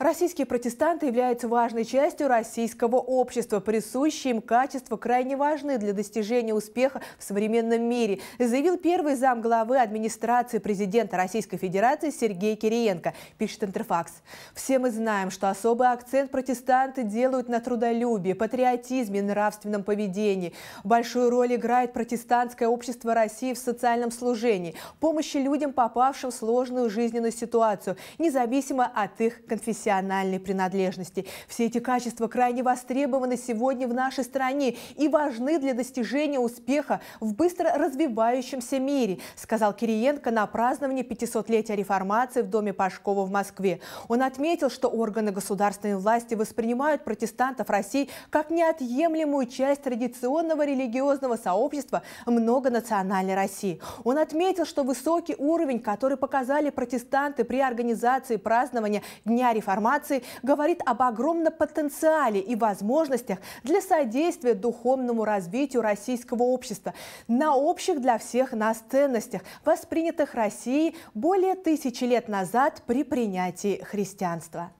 Российские протестанты являются важной частью российского общества. Присущие им качества крайне важны для достижения успеха в современном мире, заявил первый зам главы администрации президента Российской Федерации Сергей Кириенко, пишет Интерфакс. Все мы знаем, что особый акцент протестанты делают на трудолюбии, патриотизме, нравственном поведении. Большую роль играет протестантское общество России в социальном служении, помощи людям, попавшим в сложную жизненную ситуацию, независимо от их конфессии национальной принадлежности. Все эти качества крайне востребованы сегодня в нашей стране и важны для достижения успеха в быстро развивающемся мире, сказал Кириенко на праздновании 500-летия реформации в Доме Пашкова в Москве. Он отметил, что органы государственной власти воспринимают протестантов России как неотъемлемую часть традиционного религиозного сообщества многонациональной России. Он отметил, что высокий уровень, который показали протестанты при организации празднования Дня реформации, информации говорит об огромном потенциале и возможностях для содействия духовному развитию российского общества на общих для всех нас ценностях, воспринятых Россией более тысячи лет назад при принятии христианства.